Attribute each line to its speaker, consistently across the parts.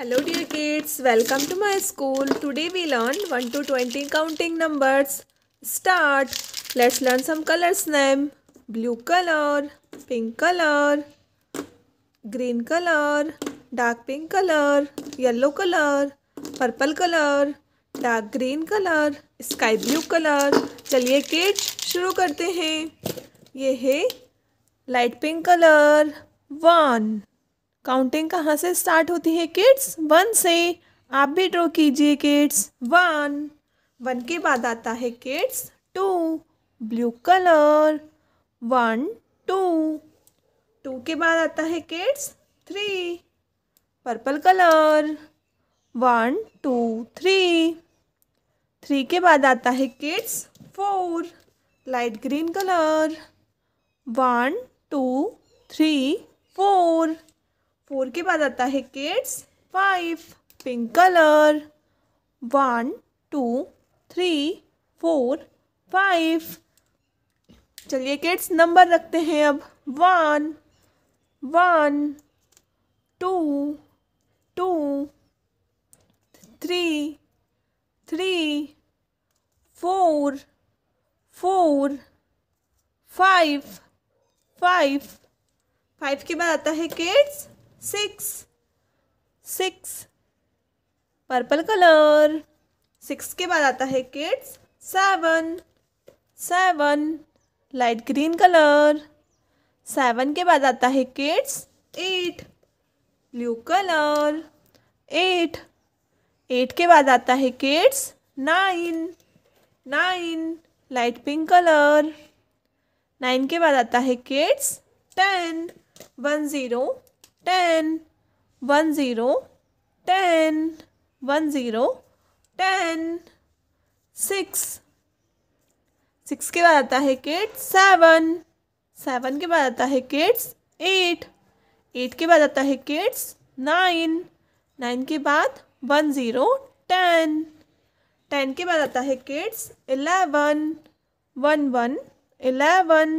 Speaker 1: hello dear kids welcome to my school today we learn one to twenty counting numbers start let's learn some colours name blue colour pink colour green colour dark pink colour yellow colour purple colour dark green colour sky blue colour चलिए kids शुरू करते हैं ये है light pink colour one counting कहाँ से start होती है किड्स वन से आप भी ड्रॉ कीजिए किड्स वन वन के बाद आता है kids two blue colour one two two के बाद आता है kids three purple colour one two three three के बाद आता है kids four light green colour one two three four four के बाद आता है kids five pink colour one two three four five चलिए किड्स नंबर रखते हैं अब one one two two three three four four five five five के बाद आता है kids six six purple colour six के बाद आता है kids seven seven light green colour seven के बाद आता है kids eight blue colour eight eight के बाद आता है kids nine nine light pink colour nine के बाद आता है kids ten one zero ten one zero ten one zero ten six six के बाद आता है किड्स सेवन सेवन के बाद आता है किड्स एट एट के बाद आता है किड्स नाइन नाइन के बाद वन ज़ीरो टेन टेन के बाद आता है kids eleven one one eleven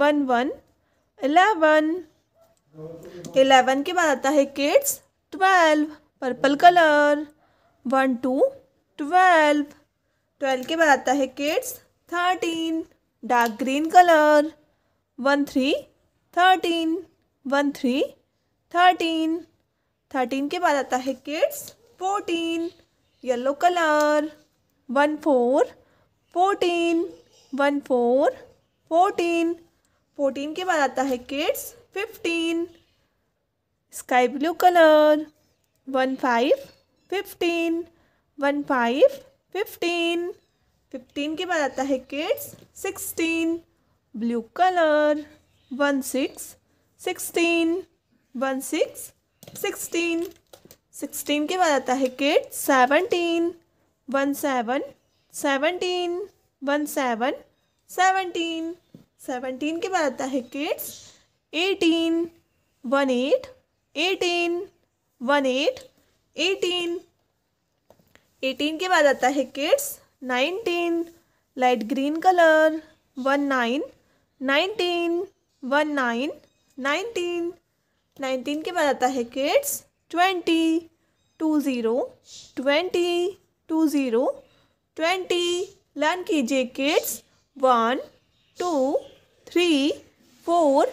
Speaker 1: one one eleven eleven के बाद आता है kids twelve purple colour one two twelve twelve के बाद आता है kids thirteen dark green colour one three thirteen one three thirteen thirteen के बाद आता है kids fourteen yellow colour one four fourteen one four fourteen fourteen के बाद आता है kids fifteen sky blue colour one five fifteen one five fifteen fifteen के बाद आता है kids sixteen blue colour one six sixteen one six sixteen sixteen के बाद आता है kids seventeen one seven seventeen one seven seventeen seventeen के बाद आता है kids eighteen one eight eighteen one eight eighteen eighteen के बाद आता है kids nineteen light green colour one nine nineteen one nine nineteen nineteen के बाद आता है kids twenty two zero twenty two zero twenty learn कीजिए kids one two three four